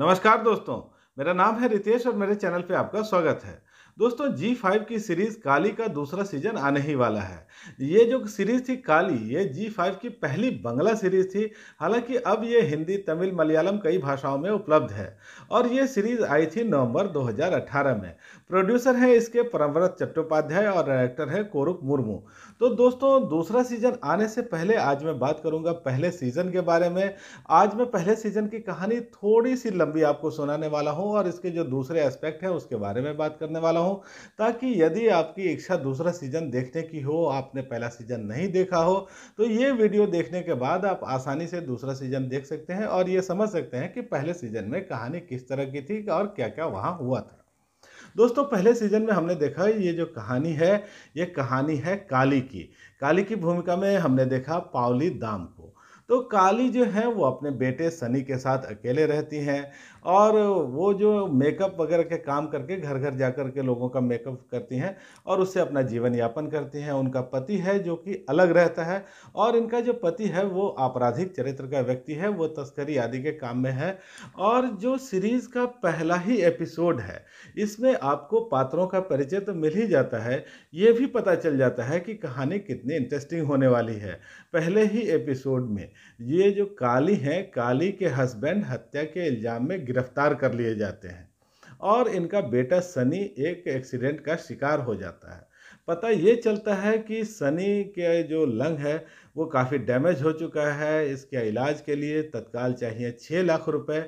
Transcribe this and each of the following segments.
नमस्कार दोस्तों मेरा नाम है रितेश और मेरे चैनल पे आपका स्वागत है दोस्तों जी फाइव की सीरीज काली का दूसरा सीजन आने ही वाला है ये जो सीरीज थी काली ये जी फाइव की पहली बंगला सीरीज थी हालांकि अब ये हिंदी तमिल मलयालम कई भाषाओं में उपलब्ध है और ये सीरीज आई थी नवंबर 2018 में प्रोड्यूसर है इसके परमव्रत चट्टोपाध्याय और डायरेक्टर है कोरुक मुर्मू तो दोस्तों दूसरा सीजन आने से पहले आज मैं बात करूंगा पहले सीजन के बारे में आज मैं पहले सीजन की कहानी थोड़ी सी लंबी आपको सुनाने वाला हूँ और इसके जो दूसरे एस्पेक्ट हैं उसके बारे में बात करने वाला हूँ हूँ ताकि यदि आपकी इच्छा दूसरा सीज़न देखने की हो आपने पहला सीज़न नहीं देखा हो तो ये वीडियो देखने के बाद आप आसानी से दूसरा सीज़न देख सकते हैं और ये समझ सकते हैं कि पहले सीज़न में कहानी किस तरह की थी और क्या क्या वहाँ हुआ था दोस्तों पहले सीजन में हमने देखा ये जो कहानी है ये कहानी है काली की काली की भूमिका में हमने देखा पावली दाम को तो काली जो है वो अपने बेटे सनी के साथ अकेले रहती हैं और वो जो मेकअप वगैरह के काम करके घर घर जा कर के लोगों का मेकअप करती हैं और उससे अपना जीवन यापन करती हैं उनका पति है जो कि अलग रहता है और इनका जो पति है वो आपराधिक चरित्र का व्यक्ति है वो तस्करी आदि के काम में है और जो सीरीज़ का पहला ही एपिसोड है इसमें आपको पात्रों का परिचय तो मिल ही जाता है ये भी पता चल जाता है कि कहानी कितनी इंटरेस्टिंग होने वाली है पहले ही एपिसोड में ये जो काली हैं काली के हस्बैंड हत्या के इल्ज़ाम में गिरफ्तार कर लिए जाते हैं और इनका बेटा सनी एक एक्सीडेंट का शिकार हो जाता है पता ये चलता है कि सनी के जो लंग है वो काफ़ी डैमेज हो चुका है इसके इलाज के लिए तत्काल चाहिए छः लाख रुपए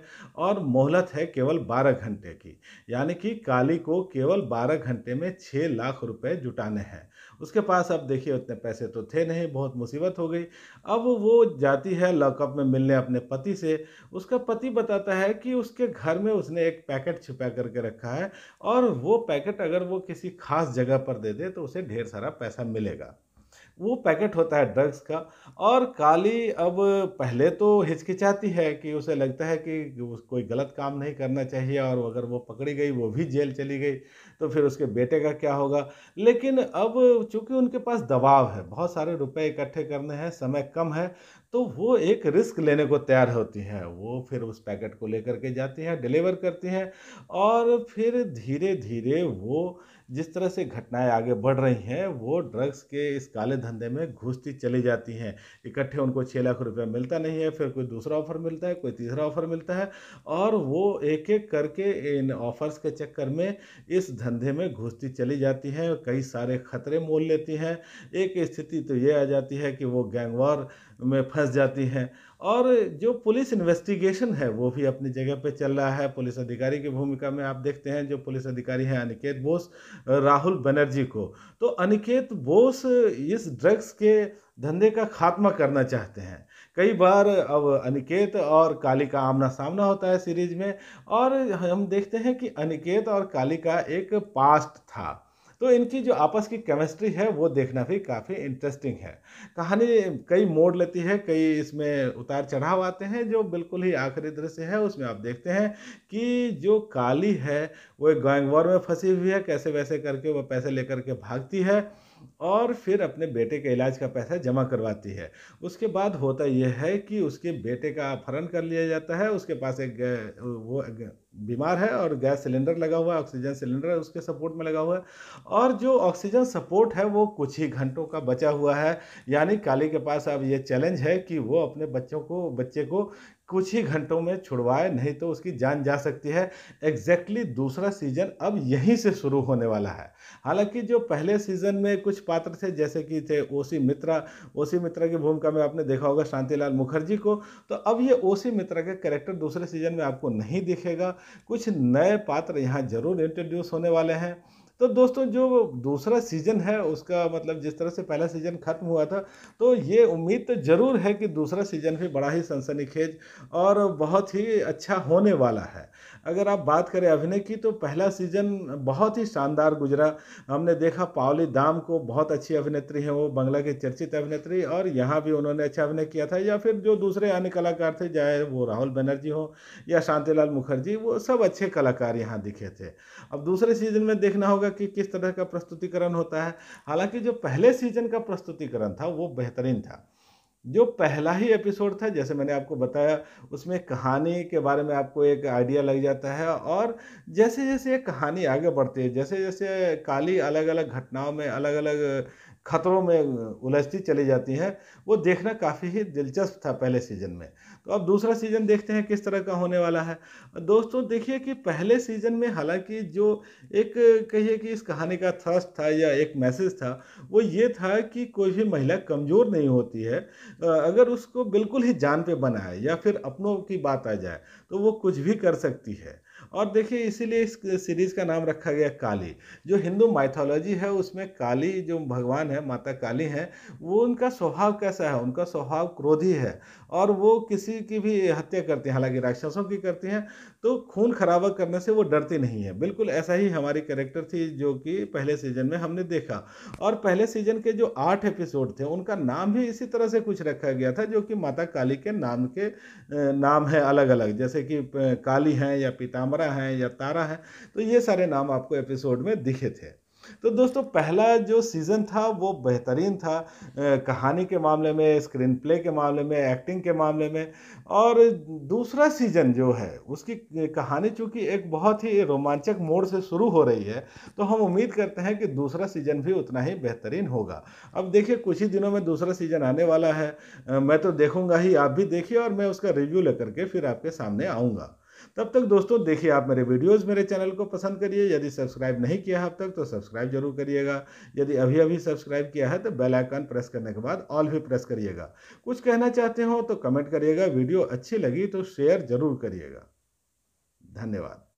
और मोहलत है केवल बारह घंटे की यानी कि काली को केवल बारह घंटे में छः लाख रुपए जुटाने हैं उसके पास अब देखिए उतने पैसे तो थे नहीं बहुत मुसीबत हो गई अब वो जाती है लॉकअप में मिलने अपने पति से उसका पति बताता है कि उसके घर में उसने एक पैकेट छिपा करके रखा है और वो पैकेट अगर वो किसी खास जगह पर दे दे तो उसे ढेर सारा पैसा मिलेगा वो पैकेट होता है ड्रग्स का और काली अब पहले तो हिचकिचाती है कि उसे लगता है कि कोई गलत काम नहीं करना चाहिए और अगर वो पकड़ी गई वो भी जेल चली गई तो फिर उसके बेटे का क्या होगा लेकिन अब चूंकि उनके पास दबाव है बहुत सारे रुपए इकट्ठे करने हैं समय कम है तो वो एक रिस्क लेने को तैयार होती हैं वो फिर उस पैकेट को लेकर के जाती हैं डिलीवर करती हैं और फिर धीरे धीरे वो जिस तरह से घटनाएं आगे बढ़ रही हैं वो ड्रग्स के इस काले धंधे में घुसती चली जाती हैं इकट्ठे उनको छः लाख रुपया मिलता नहीं है फिर कोई दूसरा ऑफर मिलता है कोई तीसरा ऑफर मिलता है और वो एक एक करके इन ऑफर्स के चक्कर में इस धंधे में घुसती चली जाती हैं कई सारे खतरे मोल लेती हैं एक स्थिति तो ये आ जाती है कि वो गैंगवार में फंस जाती हैं और जो पुलिस इन्वेस्टिगेशन है वो भी अपनी जगह पे चल रहा है पुलिस अधिकारी की भूमिका में आप देखते हैं जो पुलिस अधिकारी हैं अनिकेत बोस राहुल बनर्जी को तो अनिकेत बोस इस ड्रग्स के धंधे का खात्मा करना चाहते हैं कई बार अब अनिकेत और काली का आमना सामना होता है सीरीज में और हम देखते हैं कि अनिकेत और काली का एक पास्ट था तो इनकी जो आपस की केमिस्ट्री है वो देखना भी काफ़ी इंटरेस्टिंग है कहानी कई मोड़ लेती है कई इसमें उतार चढ़ाव आते हैं जो बिल्कुल ही आखिरी दृश्य है उसमें आप देखते हैं कि जो काली है वो एक गैंग में फंसी हुई है कैसे वैसे करके वो पैसे लेकर के भागती है और फिर अपने बेटे के इलाज का पैसा जमा करवाती है उसके बाद होता यह है कि उसके बेटे का अपहरण कर लिया जाता है उसके पास एक वो बीमार है और गैस सिलेंडर लगा हुआ है ऑक्सीजन सिलेंडर है उसके सपोर्ट में लगा हुआ है और जो ऑक्सीजन सपोर्ट है वो कुछ ही घंटों का बचा हुआ है यानी काली के पास अब ये चैलेंज है कि वो अपने बच्चों को बच्चे को कुछ ही घंटों में छुड़वाए नहीं तो उसकी जान जा सकती है एग्जैक्टली exactly दूसरा सीजन अब यहीं से शुरू होने वाला है हालांकि जो पहले सीजन में कुछ पात्र थे जैसे कि थे ओसी मित्रा ओसी मित्रा की भूमिका में आपने देखा होगा शांतिलाल मुखर्जी को तो अब ये ओसी मित्रा के कैरेक्टर दूसरे सीजन में आपको नहीं दिखेगा कुछ नए पात्र यहाँ जरूर इंट्रोड्यूस होने वाले हैं तो दोस्तों जो दूसरा सीज़न है उसका मतलब जिस तरह से पहला सीज़न ख़त्म हुआ था तो ये उम्मीद तो ज़रूर है कि दूसरा सीज़न भी बड़ा ही सनसनीखेज और बहुत ही अच्छा होने वाला है अगर आप बात करें अभिनय की तो पहला सीज़न बहुत ही शानदार गुजरा हमने देखा पावली दाम को बहुत अच्छी अभिनेत्री हैं वो बंगला की चर्चित अभिनेत्री और यहाँ भी उन्होंने अच्छा अभिनय किया था या फिर जो दूसरे अन्य कलाकार थे चाहे वो राहुल बनर्जी हो या शांतिलाल मुखर्जी वो सब अच्छे कलाकार यहाँ दिखे थे अब दूसरे सीज़न में देखना होगा कि किस तरह का प्रस्तुतिकरण होता है हालांकि जो पहले सीजन का प्रस्तुतिकरण था वो बेहतरीन था जो पहला ही एपिसोड था जैसे मैंने आपको बताया उसमें कहानी के बारे में आपको एक आइडिया लग जाता है और जैसे जैसे ये कहानी आगे बढ़ती है जैसे जैसे काली अलग अलग घटनाओं में अलग अलग खतरों में उलझती चली जाती है वो देखना काफ़ी ही दिलचस्प था पहले सीज़न में तो अब दूसरा सीज़न देखते हैं किस तरह का होने वाला है दोस्तों देखिए कि पहले सीज़न में हालांकि जो एक कहिए कि इस कहानी का थ्रस्ट था या एक मैसेज था वो ये था कि कोई भी महिला कमज़ोर नहीं होती है अगर उसको बिल्कुल ही जान पे बनाए या फिर अपनों की बात आ जाए तो वो कुछ भी कर सकती है और देखिए इसीलिए इस सीरीज़ का नाम रखा गया काली जो हिंदू माइथोलॉजी है उसमें काली जो भगवान है माता काली है वो उनका स्वभाव कैसा है उनका स्वभाव क्रोधी है और वो किसी की भी हत्या करती है हालांकि राक्षसों की करती हैं तो खून खराबा करने से वो डरती नहीं है बिल्कुल ऐसा ही हमारी करेक्टर थी जो कि पहले सीजन में हमने देखा और पहले सीजन के जो आठ एपिसोड थे उनका नाम भी इसी तरह से कुछ रखा गया था जो कि माता काली के नाम के नाम है अलग अलग जैसे कि काली हैं या पीताम्बरा हैं या तारा हैं तो ये सारे नाम आपको एपिसोड में दिखे थे तो दोस्तों पहला जो सीज़न था वो बेहतरीन था कहानी के मामले में स्क्रीन प्ले के मामले में एक्टिंग के मामले में और दूसरा सीज़न जो है उसकी कहानी चूँकि एक बहुत ही रोमांचक मोड़ से शुरू हो रही है तो हम उम्मीद करते हैं कि दूसरा सीज़न भी उतना ही बेहतरीन होगा अब देखिए कुछ ही दिनों में दूसरा सीज़न आने वाला है मैं तो देखूँगा ही आप भी देखिए और मैं उसका रिव्यू लेकर के फिर आपके सामने आऊँगा तब तक दोस्तों देखिए आप मेरे वीडियोस मेरे चैनल को पसंद करिए यदि सब्सक्राइब नहीं किया है अब तक तो सब्सक्राइब जरूर करिएगा यदि अभी अभी सब्सक्राइब किया है तो बेल आइकन प्रेस करने के बाद ऑल भी प्रेस करिएगा कुछ कहना चाहते हो तो कमेंट करिएगा वीडियो अच्छी लगी तो शेयर जरूर करिएगा धन्यवाद